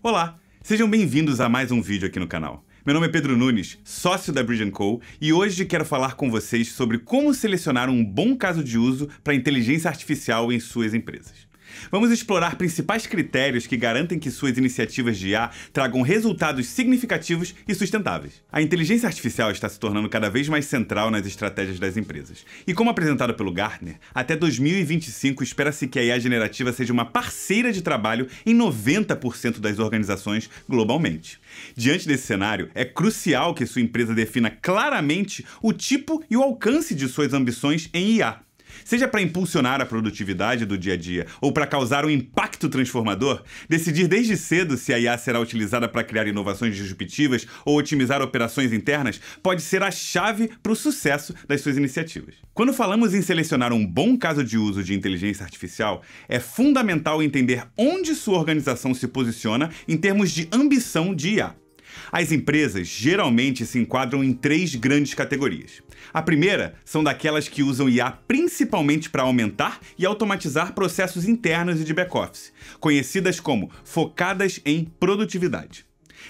Olá, sejam bem-vindos a mais um vídeo aqui no canal. Meu nome é Pedro Nunes, sócio da Bridge Co, e hoje quero falar com vocês sobre como selecionar um bom caso de uso para inteligência artificial em suas empresas. Vamos explorar principais critérios que garantem que suas iniciativas de IA tragam resultados significativos e sustentáveis. A inteligência artificial está se tornando cada vez mais central nas estratégias das empresas. E como apresentado pelo Gartner, até 2025 espera-se que a IA generativa seja uma parceira de trabalho em 90% das organizações globalmente. Diante desse cenário, é crucial que sua empresa defina claramente o tipo e o alcance de suas ambições em IA Seja para impulsionar a produtividade do dia a dia ou para causar um impacto transformador, decidir desde cedo se a IA será utilizada para criar inovações disruptivas ou otimizar operações internas pode ser a chave para o sucesso das suas iniciativas. Quando falamos em selecionar um bom caso de uso de inteligência artificial, é fundamental entender onde sua organização se posiciona em termos de ambição de IA. As empresas geralmente se enquadram em três grandes categorias. A primeira são daquelas que usam IA principalmente para aumentar e automatizar processos internos e de back-office, conhecidas como focadas em produtividade.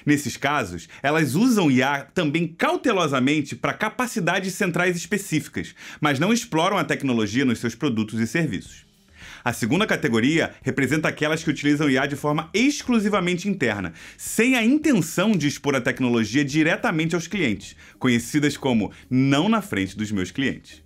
Nesses casos, elas usam IA também cautelosamente para capacidades centrais específicas, mas não exploram a tecnologia nos seus produtos e serviços. A segunda categoria representa aquelas que utilizam IA de forma exclusivamente interna, sem a intenção de expor a tecnologia diretamente aos clientes, conhecidas como não na frente dos meus clientes.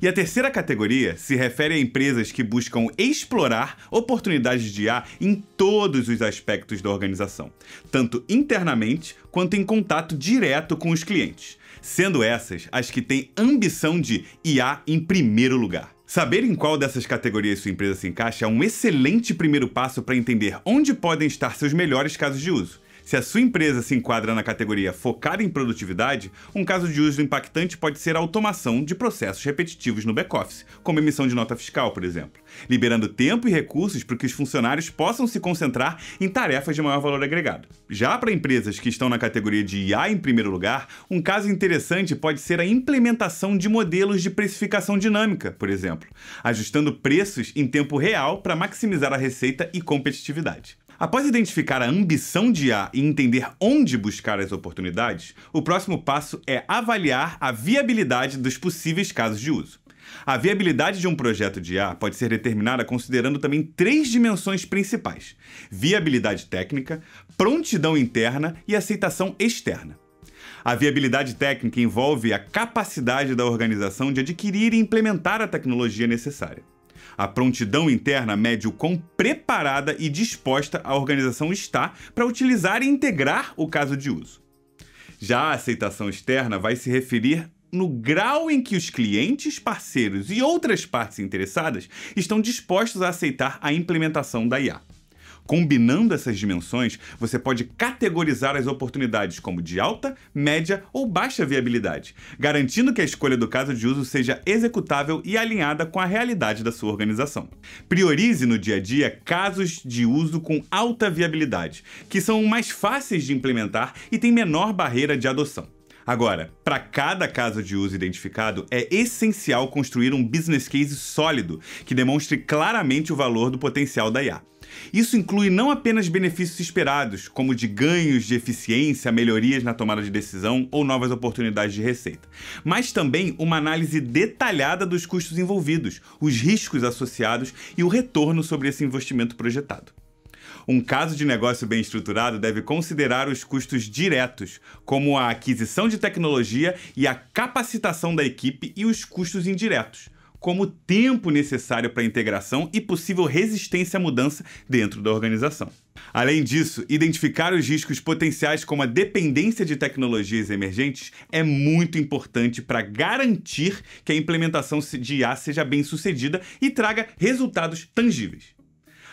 E a terceira categoria se refere a empresas que buscam explorar oportunidades de IA em todos os aspectos da organização, tanto internamente quanto em contato direto com os clientes, sendo essas as que têm ambição de IA em primeiro lugar. Saber em qual dessas categorias sua empresa se encaixa é um excelente primeiro passo para entender onde podem estar seus melhores casos de uso. Se a sua empresa se enquadra na categoria focada em produtividade, um caso de uso impactante pode ser a automação de processos repetitivos no back-office, como emissão de nota fiscal, por exemplo, liberando tempo e recursos para que os funcionários possam se concentrar em tarefas de maior valor agregado. Já para empresas que estão na categoria de IA em primeiro lugar, um caso interessante pode ser a implementação de modelos de precificação dinâmica, por exemplo, ajustando preços em tempo real para maximizar a receita e competitividade. Após identificar a ambição de A e entender onde buscar as oportunidades, o próximo passo é avaliar a viabilidade dos possíveis casos de uso. A viabilidade de um projeto de A pode ser determinada considerando também três dimensões principais: viabilidade técnica, prontidão interna e aceitação externa. A viabilidade técnica envolve a capacidade da organização de adquirir e implementar a tecnologia necessária. A prontidão interna mede o quão preparada e disposta a organização está para utilizar e integrar o caso de uso. Já a aceitação externa vai se referir no grau em que os clientes, parceiros e outras partes interessadas estão dispostos a aceitar a implementação da IA. Combinando essas dimensões, você pode categorizar as oportunidades como de alta, média ou baixa viabilidade, garantindo que a escolha do caso de uso seja executável e alinhada com a realidade da sua organização. Priorize no dia a dia casos de uso com alta viabilidade, que são mais fáceis de implementar e têm menor barreira de adoção. Agora, para cada caso de uso identificado, é essencial construir um business case sólido que demonstre claramente o valor do potencial da IA. Isso inclui não apenas benefícios esperados, como de ganhos de eficiência, melhorias na tomada de decisão ou novas oportunidades de receita, mas também uma análise detalhada dos custos envolvidos, os riscos associados e o retorno sobre esse investimento projetado. Um caso de negócio bem estruturado deve considerar os custos diretos, como a aquisição de tecnologia e a capacitação da equipe e os custos indiretos, como tempo necessário para integração e possível resistência à mudança dentro da organização. Além disso, identificar os riscos potenciais como a dependência de tecnologias emergentes é muito importante para garantir que a implementação de IA seja bem sucedida e traga resultados tangíveis.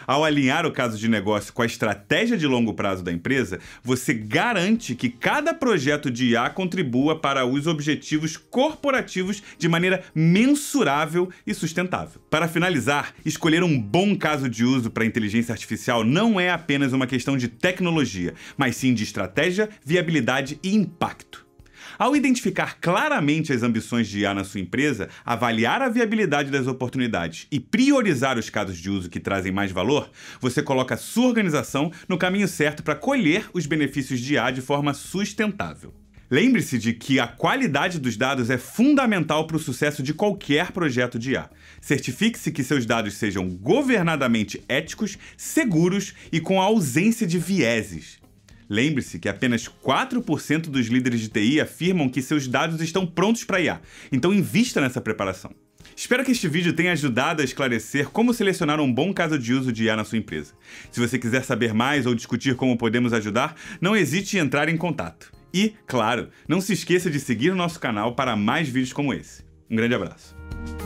Ao alinhar o caso de negócio com a estratégia de longo prazo da empresa, você garante que cada projeto de IA contribua para os objetivos corporativos de maneira mensurável e sustentável. Para finalizar, escolher um bom caso de uso para inteligência artificial não é apenas uma questão de tecnologia, mas sim de estratégia, viabilidade e impacto. Ao identificar claramente as ambições de IA na sua empresa, avaliar a viabilidade das oportunidades e priorizar os casos de uso que trazem mais valor, você coloca a sua organização no caminho certo para colher os benefícios de IA de forma sustentável. Lembre-se de que a qualidade dos dados é fundamental para o sucesso de qualquer projeto de IA. Certifique-se que seus dados sejam governadamente éticos, seguros e com a ausência de vieses. Lembre-se que apenas 4% dos líderes de TI afirmam que seus dados estão prontos para IA, então invista nessa preparação. Espero que este vídeo tenha ajudado a esclarecer como selecionar um bom caso de uso de IA na sua empresa. Se você quiser saber mais ou discutir como podemos ajudar, não hesite em entrar em contato. E, claro, não se esqueça de seguir nosso canal para mais vídeos como esse. Um grande abraço.